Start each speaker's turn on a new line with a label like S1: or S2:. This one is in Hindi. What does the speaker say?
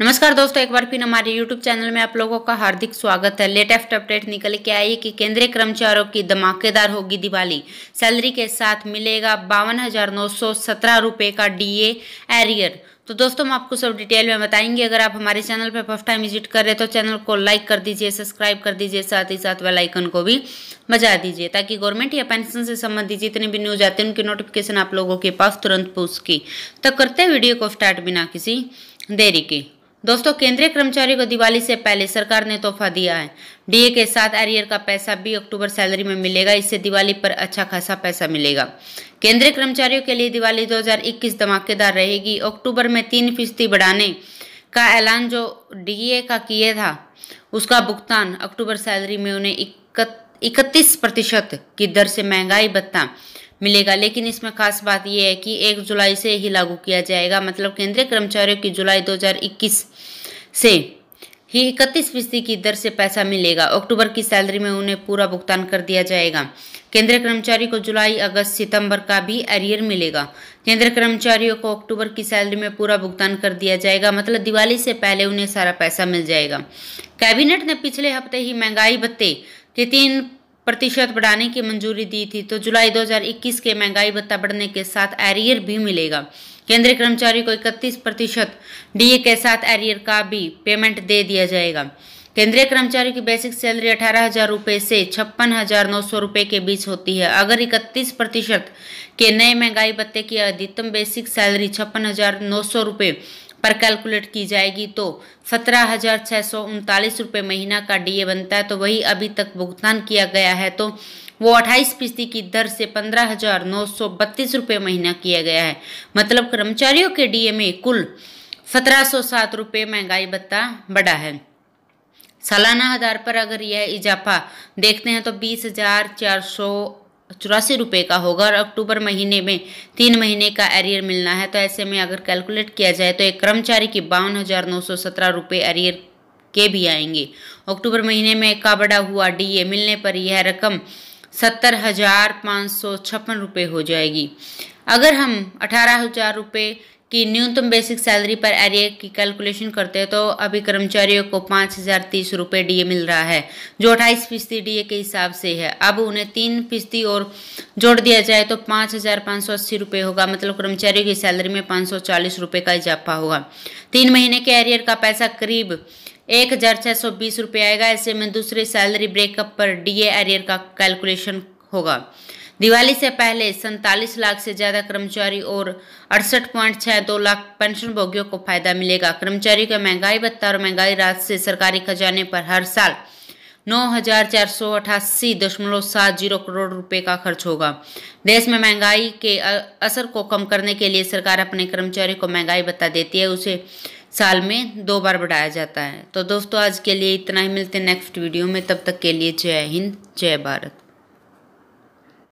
S1: नमस्कार दोस्तों एक बार फिर हमारे YouTube चैनल में आप लोगों का हार्दिक स्वागत है लेटेस्ट अपडेट निकल के आई कि केंद्रीय कर्मचारियों की धमाकेदार होगी दिवाली सैलरी के साथ मिलेगा बावन हजार नौ सौ सत्रह रुपये का डीए एरियर तो दोस्तों हम आपको सब डिटेल में बताएंगे अगर आप हमारे चैनल पर फर्स्ट टाइम विजिट कर रहे हैं तो चैनल को लाइक कर दीजिए सब्सक्राइब कर दीजिए साथ ही साथ वेलाइकन को भी बजा दीजिए ताकि गवर्नमेंट या पेंशन से संबंधित जितने भी न्यूज आते हैं उनकी नोटिफिकेशन आप लोगों के पास तुरंत पूछ की तो करते हैं वीडियो को स्टार्ट बिना किसी देरी के दोस्तों केंद्रीय कर्मचारियों को दिवाली से पहले सरकार ने तोहफा दिया है डीए के साथ एरियर का पैसा भी अक्टूबर सैलरी में मिलेगा इससे दिवाली पर अच्छा खासा पैसा मिलेगा केंद्रीय कर्मचारियों के लिए दिवाली 2021 धमाकेदार रहेगी अक्टूबर में तीन फीसदी बढ़ाने का ऐलान जो डीए का किए था उसका भुगतान अक्टूबर सैलरी में उन्हें इकतीस प्रतिशत की दर से महंगाई बत्ता मिलेगा लेकिन इसमें खास बात यह है कि एक जुलाई से ही लागू किया जाएगा मतलब केंद्रीय कर्मचारियों की जुलाई 2021 से ही इकतीस फीसदी की दर से पैसा मिलेगा अक्टूबर की सैलरी में उन्हें पूरा भुगतान कर दिया जाएगा केंद्रीय कर्मचारी को जुलाई अगस्त सितंबर का भी एरियर मिलेगा केंद्रीय कर्मचारियों को अक्टूबर की सैलरी में पूरा भुगतान कर दिया जाएगा मतलब दिवाली से पहले उन्हें सारा पैसा मिल जाएगा कैबिनेट ने पिछले हफ्ते ही महंगाई भत्ते के तीन प्रतिशत बढ़ाने की मंजूरी दी थी तो जुलाई 2021 के महंगाई भत्ता बढ़ने के साथ एरियर भी मिलेगा केंद्रीय कर्मचारी को 31 प्रतिशत डीए के साथ एरियर का भी पेमेंट दे दिया जाएगा केंद्रीय कर्मचारी की बेसिक सैलरी अठारह हजार रुपये से छप्पन हजार नौ सौ रुपये के बीच होती है अगर इकतीस प्रतिशत के नए महंगाई भत्ते की अधिकतम बेसिक सैलरी छप्पन हजार नौ सौ रुपये पर कैलकुलेट की जाएगी तो सत्रह हज़ार छः सौ उनतालीस रुपये महीना का डीए बनता है तो वही अभी तक भुगतान किया गया है तो वो अट्ठाईस फीसदी की दर से पंद्रह हज़ार नौ सौ बत्तीस रुपये महीना किया गया है मतलब कर्मचारियों के डीए में कुल सत्रह सौ सात रुपये महंगाई भत्ता बढ़ा है सालाना आधार पर अगर यह इजाफा देखते हैं तो बीस हज़ार चार सौ चौरासी रुपये का होगा और अक्टूबर महीने में तीन महीने का एरियर मिलना है तो ऐसे में अगर कैलकुलेट किया जाए तो एक कर्मचारी की बावन हज़ार नौ सौ सत्रह रुपये एरियर के भी आएंगे अक्टूबर महीने में का बड़ा हुआ डीए मिलने पर यह रकम सत्तर हज़ार पाँच सौ छप्पन रुपये हो जाएगी अगर हम अठारह हज़ार रुपये की न्यूनतम बेसिक सैलरी पर एरिया की कैलकुलेशन करते हैं तो अभी कर्मचारियों को पाँच हज़ार तीस रुपये डी मिल रहा है जो अट्ठाईस फीसदी डी के हिसाब से है अब उन्हें तीन फीसदी और जोड़ दिया जाए तो पाँच हज़ार पाँच सौ अस्सी रुपये होगा मतलब कर्मचारियों की सैलरी में पाँच सौ चालीस रुपये का इजाफा होगा तीन महीने के एरियर का पैसा करीब एक हज़ार छः सौ बीस रुपये आएगा ऐसे में दूसरे सैलरी ब्रेकअप पर डीए एरियर का कैलकुलेशन होगा दिवाली से पहले सैंतालीस लाख से ज्यादा कर्मचारी और अड़सठ पॉइंट छह दो लाख पेंशन भोगियों को फायदा मिलेगा कर्मचारियों के महंगाई भत्ता और महंगाई रात से सरकारी खजाने पर हर साल नौ हजार चार सौ अठासी दशमलव सात जीरो करोड़ रुपए का खर्च होगा देश में महंगाई के असर को कम करने के लिए सरकार अपने कर्मचारियों को महंगाई बता देती है उसे साल में दो बार बढ़ाया जाता है तो दोस्तों आज के लिए इतना ही मिलते हैं नेक्स्ट वीडियो में तब तक के लिए जय हिंद जय भारत